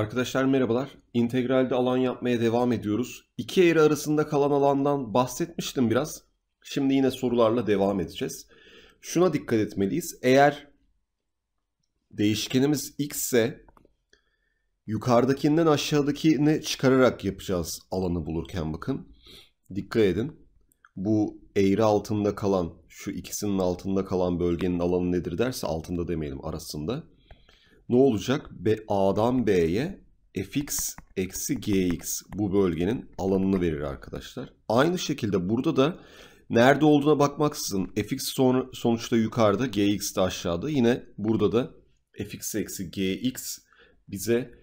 Arkadaşlar merhabalar. İntegralde alan yapmaya devam ediyoruz. İki eğri arasında kalan alandan bahsetmiştim biraz. Şimdi yine sorularla devam edeceğiz. Şuna dikkat etmeliyiz. Eğer değişkenimiz x ise yukarıdakinden aşağıdakini çıkararak yapacağız alanı bulurken bakın. Dikkat edin. Bu eğri altında kalan, şu ikisinin altında kalan bölgenin alanı nedir derse altında demeyelim arasında ne olacak? B, A'dan B'ye fx eksi gx bu bölgenin alanını verir arkadaşlar. Aynı şekilde burada da nerede olduğuna bakmaksızın fx son, sonuçta yukarıda gx de aşağıda. Yine burada da fx eksi gx bize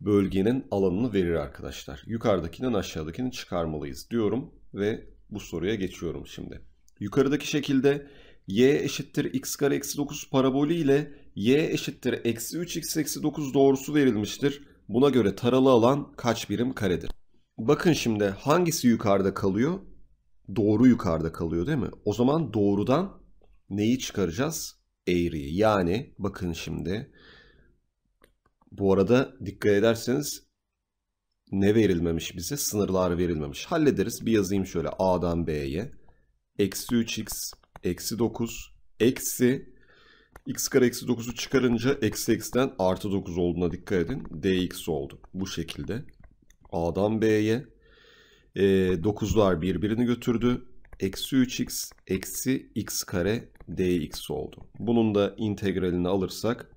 bölgenin alanını verir arkadaşlar. Yukarıdakinden aşağıdakini çıkarmalıyız diyorum ve bu soruya geçiyorum şimdi. Yukarıdaki şekilde y eşittir x kare eksi 9 parabolü ile y eşittir eksi 3 x eksi 9 doğrusu verilmiştir. Buna göre taralı alan kaç birim karedir? Bakın şimdi hangisi yukarıda kalıyor? Doğru yukarıda kalıyor değil mi? O zaman doğrudan neyi çıkaracağız? Eğriyi. Yani bakın şimdi bu arada dikkat ederseniz ne verilmemiş bize? Sınırlar verilmemiş. Hallederiz. Bir yazayım şöyle A'dan B'ye. Eksi 3x eksi 9 eksi x kare eksi 9'u çıkarınca eksi x'den artı 9 olduğuna dikkat edin. dx oldu. Bu şekilde. A'dan B'ye e, 9'lar birbirini götürdü. Eksi 3x eksi x kare dx oldu. Bunun da integralini alırsak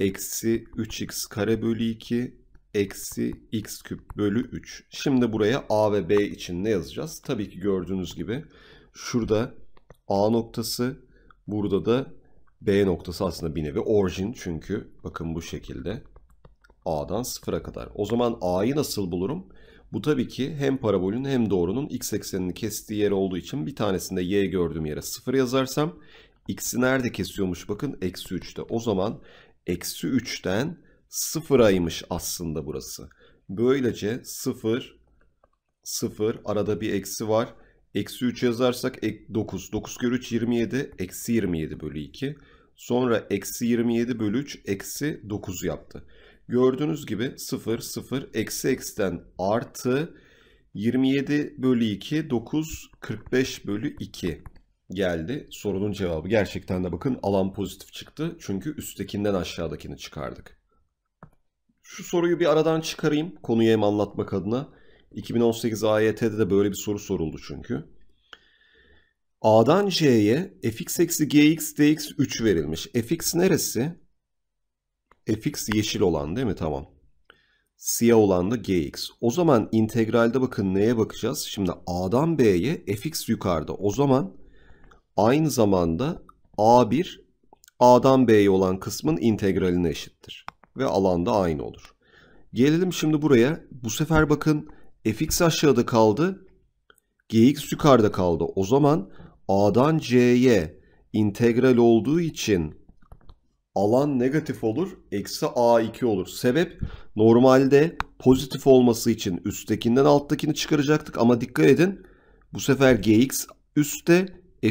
eksi 3x kare bölü 2 eksi x küp bölü 3. Şimdi buraya a ve b için ne yazacağız? Tabii ki gördüğünüz gibi şurada A noktası. Burada da B noktası aslında bir nevi orijin çünkü bakın bu şekilde A'dan sıfıra kadar. O zaman A'yı nasıl bulurum? Bu tabii ki hem parabolün hem doğrunun x eksenini kestiği yer olduğu için bir tanesinde y gördüğüm yere sıfır yazarsam x'i nerede kesiyormuş bakın eksi 3'te. O zaman eksi 3'ten 0'aymış aslında burası. Böylece sıfır sıfır arada bir eksi var. Eksi 3 yazarsak 9. 9 kere 3 27. Eksi 27 bölü 2. Sonra eksi 27 bölü 3 eksi 9 yaptı. Gördüğünüz gibi 0 0 eksi eksiden artı 27 bölü 2 9 45 bölü 2 geldi. Sorunun cevabı gerçekten de bakın alan pozitif çıktı. Çünkü üsttekinden aşağıdakini çıkardık. Şu soruyu bir aradan çıkarayım konuyu hem anlatmak adına. 2018 AYT'de de böyle bir soru soruldu çünkü. A'dan C'ye fx eksi gx dx 3 verilmiş. fx neresi? fx yeşil olan değil mi? Tamam. Siyah olan da gx. O zaman integralde bakın neye bakacağız? Şimdi a'dan b'ye fx yukarıda. O zaman aynı zamanda a1 a'dan b'ye olan kısmın integraline eşittir. Ve alanda aynı olur. Gelelim şimdi buraya. Bu sefer bakın fx aşağıda kaldı. gx yukarıda kaldı. O zaman a'dan c'ye integral olduğu için alan negatif olur. Eksi a2 olur. Sebep normalde pozitif olması için üsttekinden alttakini çıkaracaktık. Ama dikkat edin bu sefer gx üstte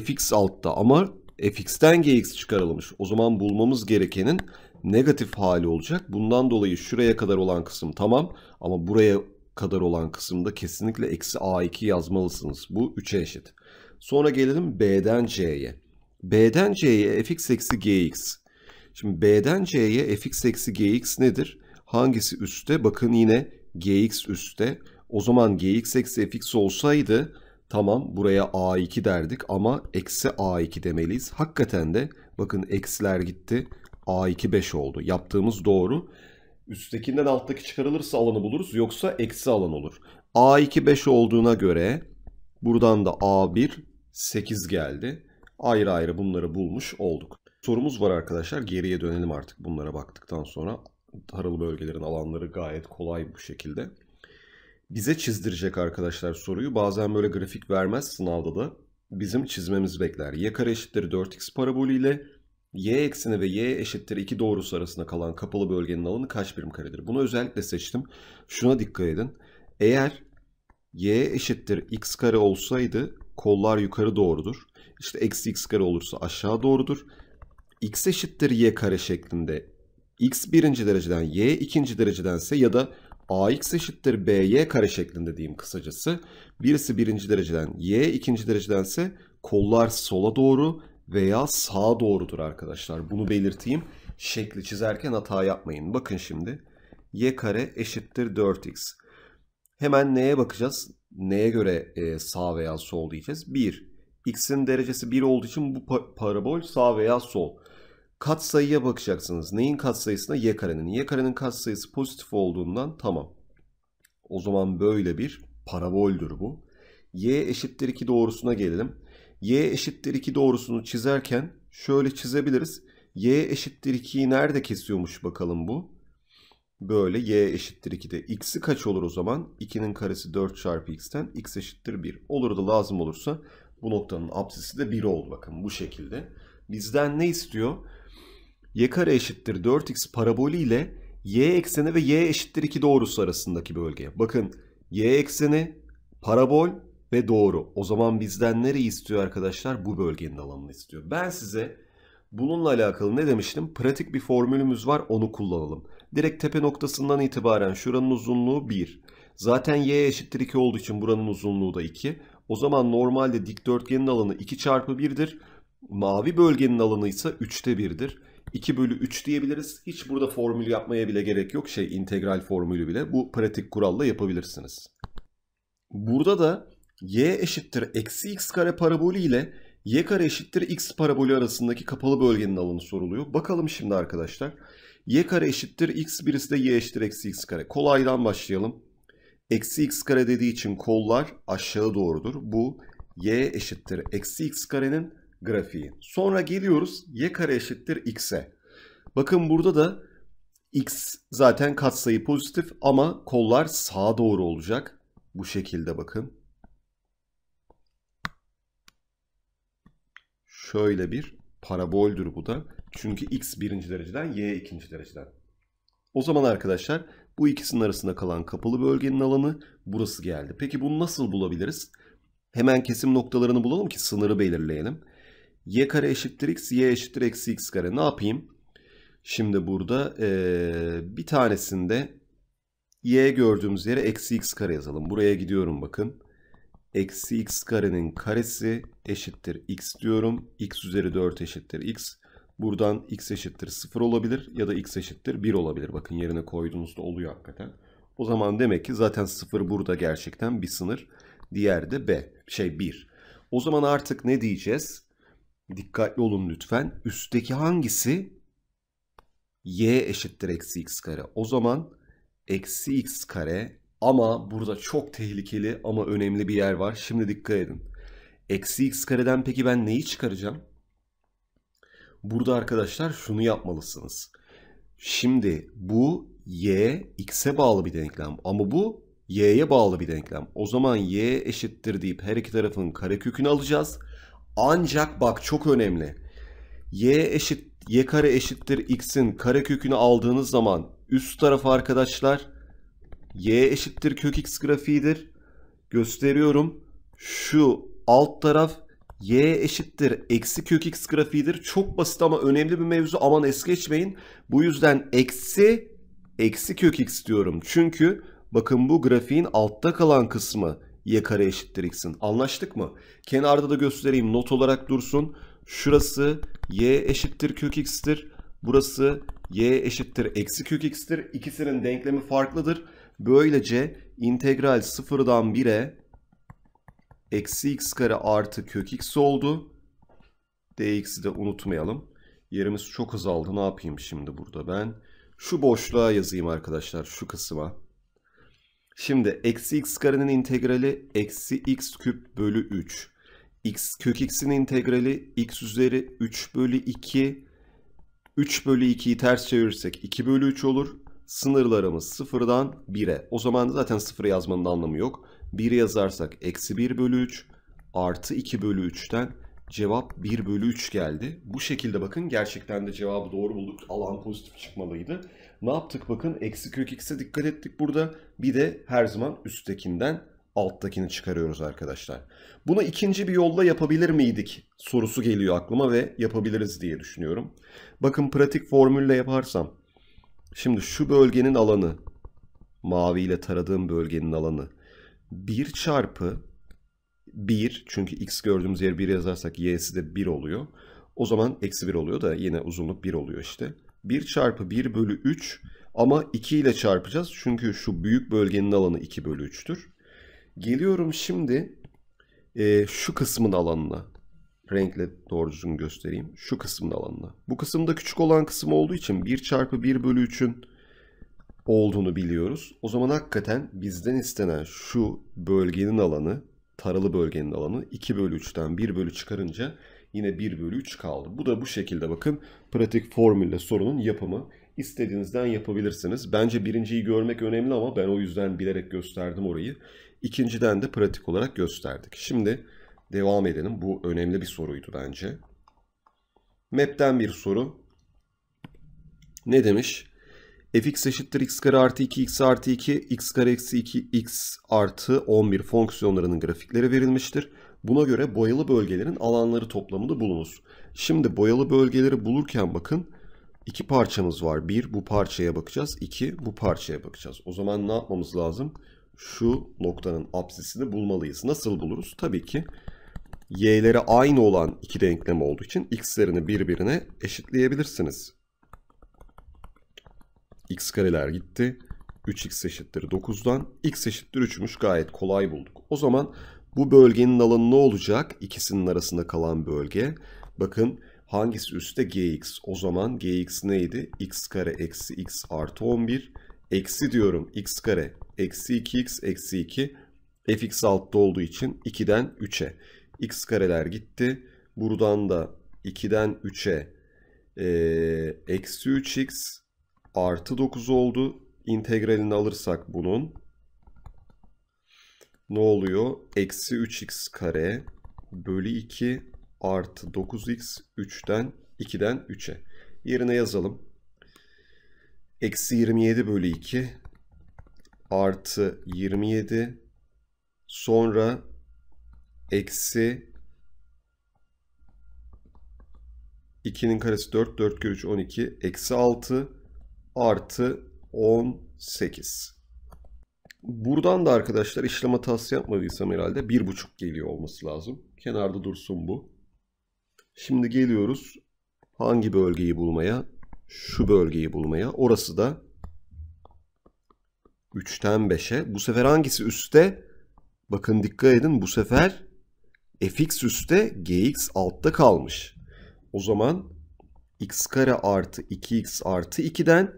fx altta ama fx'ten gx çıkarılmış. O zaman bulmamız gerekenin negatif hali olacak. Bundan dolayı şuraya kadar olan kısım tamam ama buraya kadar olan kısımda kesinlikle eksi A2 yazmalısınız. Bu 3'e eşit. Sonra gelelim B'den C'ye. B'den C'ye fx eksi gx. Şimdi B'den C'ye fx eksi gx nedir? Hangisi üstte? Bakın yine gx üstte. O zaman gx eksi fx olsaydı tamam buraya a2 derdik ama eksi a2 demeliyiz. Hakikaten de bakın eksiler gitti. a2 5 oldu. Yaptığımız doğru. Üsttekinden alttaki çıkarılırsa alanı buluruz. Yoksa eksi alan olur. A2 5 olduğuna göre buradan da A1 8 geldi. Ayrı ayrı bunları bulmuş olduk. Sorumuz var arkadaşlar. Geriye dönelim artık bunlara baktıktan sonra. Taralı bölgelerin alanları gayet kolay bu şekilde. Bize çizdirecek arkadaşlar soruyu. Bazen böyle grafik vermez sınavda da. Bizim çizmemiz bekler. Y kare eşittir 4x parabolü ile y ekseni ve y eşittir 2 doğrusu arasında kalan kapalı bölgenin alanı kaç birim karedir? Bunu özellikle seçtim. Şuna dikkat edin. Eğer y eşittir x kare olsaydı kollar yukarı doğrudur. İşte eksi x kare olursa aşağı doğrudur. x eşittir y kare şeklinde x birinci dereceden y ikinci derecedense ya da ax eşittir by kare şeklinde diyeyim kısacası. Birisi birinci dereceden y ikinci derecedense kollar sola doğru veya sağa doğrudur arkadaşlar. Bunu belirteyim. Şekli çizerken hata yapmayın. Bakın şimdi. Y kare eşittir 4x. Hemen neye bakacağız? Neye göre e, sağ veya sol diyeceğiz? 1. X'in derecesi 1 olduğu için bu parabol sağ veya sol. Katsayıya bakacaksınız. Neyin katsayısına? Y karenin. Y karenin katsayısı pozitif olduğundan tamam. O zaman böyle bir paraboldür bu. Y eşittir 2 doğrusuna gelelim y eşittir 2 doğrusunu çizerken şöyle çizebiliriz. y eşittir 2'yi nerede kesiyormuş bakalım bu. Böyle y eşittir 2'de. x'i kaç olur o zaman? 2'nin karesi 4 çarpı x'ten x eşittir 1. Olur da lazım olursa bu noktanın apsisi de 1 oldu bakın bu şekilde. Bizden ne istiyor? y kare eşittir 4x parabolü ile y ekseni ve y eşittir 2 doğrusu arasındaki bölgeye. Bakın y ekseni parabol ve doğru. O zaman bizden nereyi istiyor arkadaşlar? Bu bölgenin alanını istiyor. Ben size bununla alakalı ne demiştim? Pratik bir formülümüz var onu kullanalım. Direkt tepe noktasından itibaren şuranın uzunluğu 1. Zaten y eşittir 2 olduğu için buranın uzunluğu da 2. O zaman normalde dikdörtgenin alanı 2 çarpı 1'dir. Mavi bölgenin alanı ise 3'te 1'dir. 2 bölü 3 diyebiliriz. Hiç burada formül yapmaya bile gerek yok. Şey integral formülü bile. Bu pratik kuralla yapabilirsiniz. Burada da y eşittir eksi x kare parabolü ile y kare eşittir x parabolü arasındaki kapalı bölgenin alanı soruluyor. Bakalım şimdi arkadaşlar. y kare eşittir x birisi de y eşittir eksi x kare. Kolaydan başlayalım. Eksi x kare dediği için kollar aşağı doğrudur. Bu y eşittir eksi x karenin grafiği. Sonra geliyoruz y kare eşittir x'e. Bakın burada da x zaten katsayı pozitif ama kollar sağa doğru olacak. Bu şekilde bakın. şöyle bir paraboldür bu da. Çünkü x birinci dereceden y ikinci dereceden. O zaman arkadaşlar bu ikisinin arasında kalan kapalı bölgenin alanı burası geldi. Peki bunu nasıl bulabiliriz? Hemen kesim noktalarını bulalım ki sınırı belirleyelim. y kare eşittir x, y eşittir eksi x kare. Ne yapayım? Şimdi burada ee, bir tanesinde y gördüğümüz yere eksi x kare yazalım. Buraya gidiyorum bakın eksi x karenin karesi eşittir x diyorum. x üzeri 4 eşittir x. Buradan x eşittir 0 olabilir ya da x eşittir 1 olabilir. Bakın yerine koyduğunuzda oluyor hakikaten. O zaman demek ki zaten 0 burada gerçekten bir sınır. Diğer de b şey 1. O zaman artık ne diyeceğiz? Dikkatli olun lütfen. Üstteki hangisi? y eşittir eksi x kare. O zaman eksi x kare ama burada çok tehlikeli ama önemli bir yer var. Şimdi dikkat edin. Eksi x kareden peki ben neyi çıkaracağım? Burada arkadaşlar şunu yapmalısınız. Şimdi bu y x'e bağlı bir denklem ama bu y'ye bağlı bir denklem. O zaman y eşittir deyip her iki tarafın karekökünü alacağız. Ancak bak çok önemli. y eşit y kare eşittir x'in karekökünü aldığınız zaman üst tarafı arkadaşlar y eşittir kök x grafiğidir. Gösteriyorum. Şu alt taraf y eşittir eksi kök x grafiğidir. Çok basit ama önemli bir mevzu. Aman es geçmeyin. Bu yüzden eksi eksi kök x diyorum. Çünkü bakın bu grafiğin altta kalan kısmı y kare eşittir x'in. Anlaştık mı? Kenarda da göstereyim. Not olarak dursun. Şurası y eşittir kök x'tir. Burası y eşittir eksi kök x'tir. İkisinin denklemi farklıdır. Böylece integral 0'dan 1'e eksi x kare artı kök x oldu. dx'i de unutmayalım. Yerimiz çok azaldı. Ne yapayım şimdi burada ben? Şu boşluğa yazayım arkadaşlar. Şu kısma. Şimdi eksi x karenin integrali eksi x küp bölü 3. x kök x'in integrali x üzeri 3 bölü 2. 3 bölü 2'yi ters çevirirsek 2 bölü 3 olur sınırlarımız sıfırdan 1'e. O zaman zaten sıfır yazmanın anlamı yok. 1 yazarsak eksi 1 bölü 3 artı 2 bölü 3'ten cevap 1 bölü 3 geldi. Bu şekilde bakın gerçekten de cevabı doğru bulduk. Alan pozitif çıkmalıydı. Ne yaptık bakın eksi kök x'e dikkat ettik burada. Bir de her zaman üsttekinden alttakini çıkarıyoruz arkadaşlar. Bunu ikinci bir yolla yapabilir miydik sorusu geliyor aklıma ve yapabiliriz diye düşünüyorum. Bakın pratik formülle yaparsam Şimdi şu bölgenin alanı mavi ile taradığım bölgenin alanı 1 çarpı 1 çünkü x gördüğümüz yer 1 yazarsak y'si de 1 oluyor. O zaman eksi 1 oluyor da yine uzunluk 1 oluyor işte. 1 çarpı 1 bölü 3 ama 2 ile çarpacağız. Çünkü şu büyük bölgenin alanı 2 bölü 3'tür. Geliyorum şimdi e, şu kısmın alanına renkle doğru düzgün göstereyim. Şu kısımda alanına. Bu kısımda küçük olan kısım olduğu için 1 çarpı 1 bölü 3'ün olduğunu biliyoruz. O zaman hakikaten bizden istenen şu bölgenin alanı, taralı bölgenin alanı 2 bölü 3'ten 1 bölü çıkarınca yine 1 bölü 3 kaldı. Bu da bu şekilde bakın pratik formülle sorunun yapımı. İstediğinizden yapabilirsiniz. Bence birinciyi görmek önemli ama ben o yüzden bilerek gösterdim orayı. İkinciden de pratik olarak gösterdik. Şimdi Devam edelim. Bu önemli bir soruydu bence. Map'ten bir soru. Ne demiş? fx eşittir x kare artı 2 x artı 2 x kare eksi 2 x artı 11 fonksiyonlarının grafikleri verilmiştir. Buna göre boyalı bölgelerin alanları toplamını bulunuz. Şimdi boyalı bölgeleri bulurken bakın iki parçamız var. Bir bu parçaya bakacağız. iki bu parçaya bakacağız. O zaman ne yapmamız lazım? Şu noktanın apsisini bulmalıyız. Nasıl buluruz? Tabii ki y'leri aynı olan iki denklem olduğu için x'lerini birbirine eşitleyebilirsiniz. x kareler gitti. 3x eşittir 9'dan. x eşittir 3'müş gayet kolay bulduk. O zaman bu bölgenin alanı ne olacak? İkisinin arasında kalan bölge. Bakın hangisi üstte? gx. O zaman gx neydi? x kare eksi x artı 11. Eksi diyorum x kare eksi 2x eksi 2. fx altta olduğu için 2'den 3'e x kareler gitti. Buradan da 2'den 3'e e, eksi 3x artı 9 oldu. İntegralini alırsak bunun ne oluyor? Eksi 3x kare bölü 2 artı 9x 3'ten 2'den 3'e. Yerine yazalım. Eksi 27 bölü 2 artı 27 sonra eksi 2'nin karesi 4, 4 kere 3 12, eksi 6 artı 18. Buradan da arkadaşlar işlem hatası yapmadıysam herhalde 1.5 geliyor olması lazım. Kenarda dursun bu. Şimdi geliyoruz hangi bölgeyi bulmaya? Şu bölgeyi bulmaya. Orası da 3'ten 5'e. Bu sefer hangisi üstte? Bakın dikkat edin bu sefer fx üstte gx altta kalmış. O zaman x kare artı 2x artı 2'den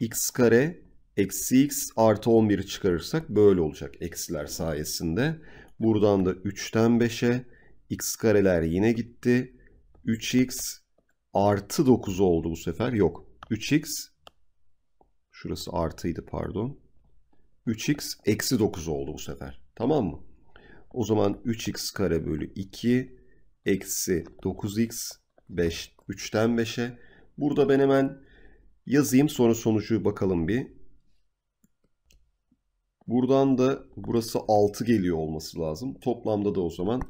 x kare eksi x artı 11 çıkarırsak böyle olacak eksiler sayesinde. Buradan da 3'ten 5'e x kareler yine gitti. 3x artı 9 oldu bu sefer. Yok 3x şurası artıydı pardon. 3x eksi 9 oldu bu sefer. Tamam mı? O zaman 3x kare bölü 2 eksi 9x 5 3'ten 5'e. Burada ben hemen yazayım sonra sonucu bakalım bir. Buradan da burası 6 geliyor olması lazım. Toplamda da o zaman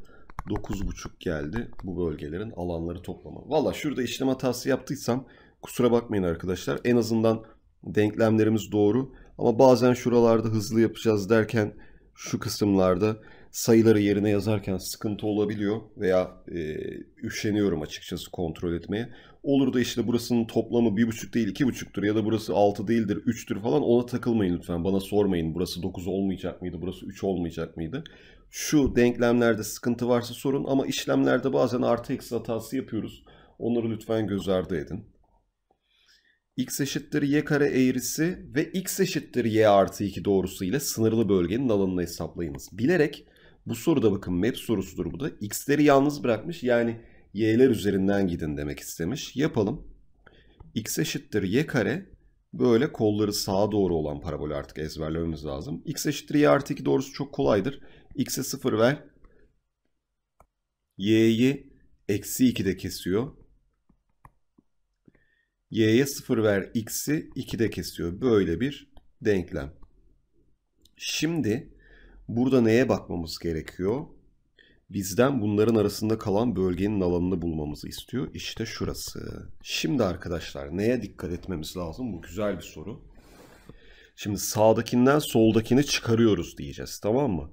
9.5 geldi bu bölgelerin alanları toplama. Valla şurada işlem hatası yaptıysam kusura bakmayın arkadaşlar. En azından denklemlerimiz doğru. Ama bazen şuralarda hızlı yapacağız derken şu kısımlarda sayıları yerine yazarken sıkıntı olabiliyor veya e, üşeniyorum açıkçası kontrol etmeye. Olur da işte burasının toplamı bir buçuk değil iki buçuktur ya da burası altı değildir üçtür falan ona takılmayın lütfen. Bana sormayın burası dokuz olmayacak mıydı burası üç olmayacak mıydı? Şu denklemlerde sıkıntı varsa sorun ama işlemlerde bazen artı eksi hatası yapıyoruz. Onları lütfen göz ardı edin x eşittir y kare eğrisi ve x eşittir y artı 2 doğrusu ile sınırlı bölgenin alanını hesaplayınız. Bilerek bu soruda bakın map sorusudur bu da. X'leri yalnız bırakmış yani y'ler üzerinden gidin demek istemiş. Yapalım. X eşittir y kare böyle kolları sağa doğru olan parabol artık ezberlememiz lazım. X eşittir y artı 2 doğrusu çok kolaydır. X'e 0 ver. Y'yi eksi 2 de kesiyor. Y'ye 0 ver. X'i 2 de kesiyor. Böyle bir denklem. Şimdi Burada neye bakmamız gerekiyor? Bizden bunların arasında kalan bölgenin alanını bulmamızı istiyor. İşte şurası. Şimdi arkadaşlar neye dikkat etmemiz lazım? Bu güzel bir soru. Şimdi sağdakinden soldakini çıkarıyoruz diyeceğiz tamam mı?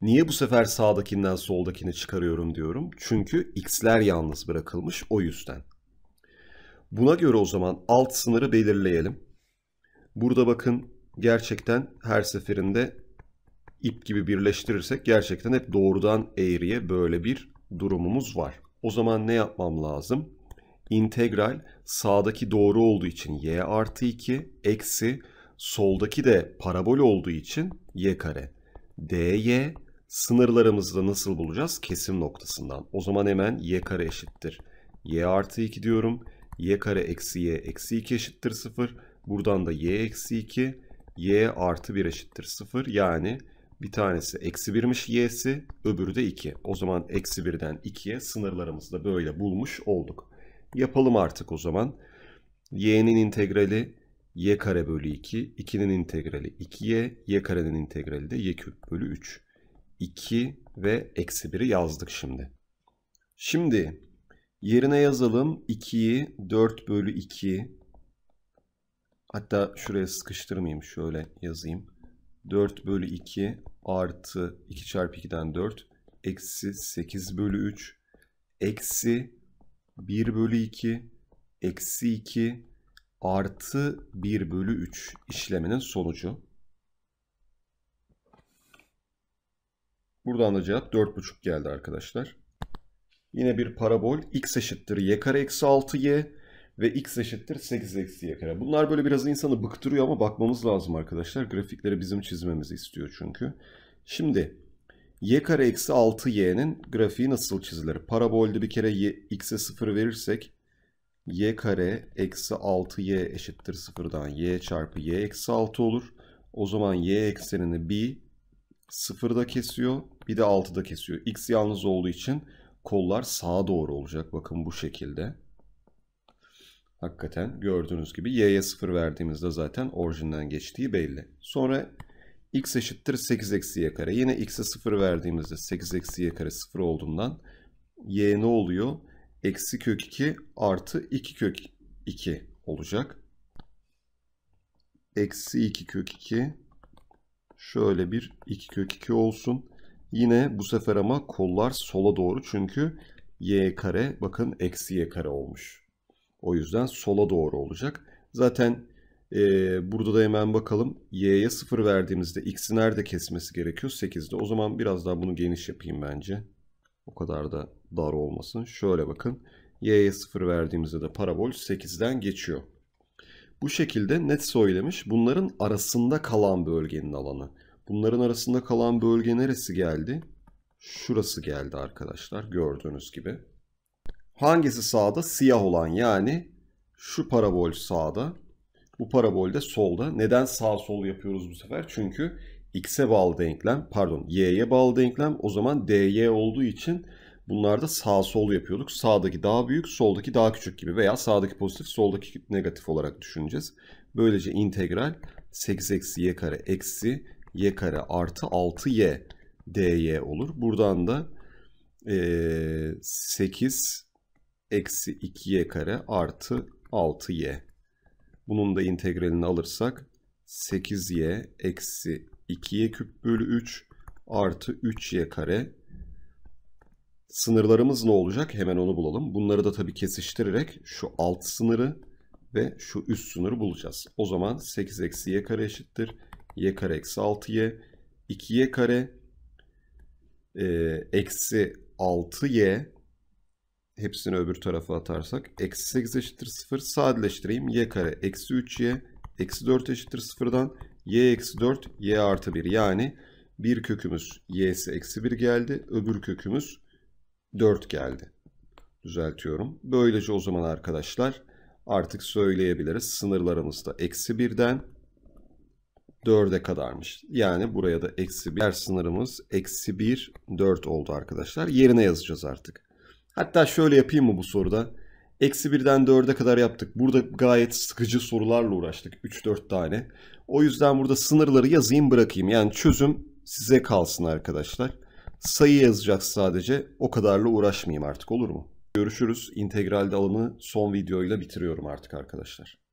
Niye bu sefer sağdakinden soldakini çıkarıyorum diyorum? Çünkü x'ler yalnız bırakılmış o yüzden. Buna göre o zaman alt sınırı belirleyelim. Burada bakın gerçekten her seferinde ip gibi birleştirirsek gerçekten hep doğrudan eğriye böyle bir durumumuz var. O zaman ne yapmam lazım? İntegral sağdaki doğru olduğu için y artı 2 eksi soldaki de parabol olduğu için y kare. dy sınırlarımızı da nasıl bulacağız? Kesim noktasından. O zaman hemen y kare eşittir. y artı 2 diyorum. y kare eksi y eksi 2 eşittir 0. Buradan da y eksi 2 y artı 1 eşittir 0. Yani bir tanesi eksi 1'miş y'si, öbürü de 2. O zaman eksi 1'den 2'ye sınırlarımızı da böyle bulmuş olduk. Yapalım artık o zaman. y'nin integrali y kare bölü 2, 2'nin integrali 2y, karenin integrali de y küp bölü 3. 2 ve eksi 1'i yazdık şimdi. Şimdi yerine yazalım 2'yi 4 bölü 2. Hatta şuraya sıkıştırmayayım şöyle yazayım. 4 bölü 2 artı 2 çarpı 2'den 4 eksi 8 bölü 3 eksi 1 bölü 2 eksi 2 artı 1 bölü 3 işleminin sonucu. Buradan da cevap 4,5 geldi arkadaşlar. Yine bir parabol. x eşittir y kare eksi 6y ve x eşittir 8 eksi y kare. Bunlar böyle biraz insanı bıktırıyor ama bakmamız lazım arkadaşlar. Grafikleri bizim çizmemizi istiyor çünkü. Şimdi y kare eksi 6y'nin grafiği nasıl çizilir? Parabolde bir kere x'e 0 verirsek y kare eksi 6y eşittir 0'dan y çarpı y eksi 6 olur. O zaman y eksenini bir 0'da kesiyor bir de 6'da kesiyor. X yalnız olduğu için kollar sağa doğru olacak bakın bu şekilde. Hakikaten gördüğünüz gibi y'ye 0 verdiğimizde zaten orijinden geçtiği belli. Sonra x eşittir 8 eksi y kare. Yine x'e 0 verdiğimizde 8 eksi y kare 0 olduğundan y ne oluyor? Eksi kök 2 artı 2 kök 2 olacak. Eksi 2 kök 2 şöyle bir 2 kök 2 olsun. Yine bu sefer ama kollar sola doğru çünkü y kare bakın eksi y kare olmuş. O yüzden sola doğru olacak. Zaten e, burada da hemen bakalım. Y'ye 0 verdiğimizde x'i nerede kesmesi gerekiyor? 8'de. O zaman biraz daha bunu geniş yapayım bence. O kadar da dar olmasın. Şöyle bakın. Y'ye 0 verdiğimizde de parabol 8'den geçiyor. Bu şekilde net söylemiş. Bunların arasında kalan bölgenin alanı. Bunların arasında kalan bölge neresi geldi? Şurası geldi arkadaşlar gördüğünüz gibi. Hangisi sağda? Siyah olan yani şu parabol sağda. Bu parabol de solda. Neden sağ sol yapıyoruz bu sefer? Çünkü x'e bağlı denklem pardon y'ye bağlı denklem o zaman dy olduğu için bunlarda sağ sol yapıyorduk. Sağdaki daha büyük soldaki daha küçük gibi veya sağdaki pozitif soldaki negatif olarak düşüneceğiz. Böylece integral 8 eksi y kare eksi y kare artı 6y dy olur. Buradan da e, 8 eksi 2y kare artı 6y. Bunun da integralini alırsak 8y eksi 2y küp bölü 3 artı 3y kare. Sınırlarımız ne olacak? Hemen onu bulalım. Bunları da tabii kesiştirerek şu alt sınırı ve şu üst sınırı bulacağız. O zaman 8 eksi y kare eşittir. y kare eksi 6y. 2y kare e, eksi 6y hepsini öbür tarafa atarsak eksi 8 eşittir 0 sadeleştireyim y kare eksi 3y eksi 4 eşittir 0'dan y eksi 4 y artı 1 yani bir kökümüz y'si eksi 1 geldi öbür kökümüz 4 geldi düzeltiyorum böylece o zaman arkadaşlar artık söyleyebiliriz sınırlarımızda eksi 1'den 4'e kadarmış. Yani buraya da eksi 1 sınırımız eksi 1 4 oldu arkadaşlar. Yerine yazacağız artık. Hatta şöyle yapayım mı bu soruda? Eksi birden dörde kadar yaptık. Burada gayet sıkıcı sorularla uğraştık. 3-4 tane. O yüzden burada sınırları yazayım bırakayım. Yani çözüm size kalsın arkadaşlar. Sayı yazacak sadece. O kadarla uğraşmayayım artık olur mu? Görüşürüz. İntegralde alımı son videoyla bitiriyorum artık arkadaşlar.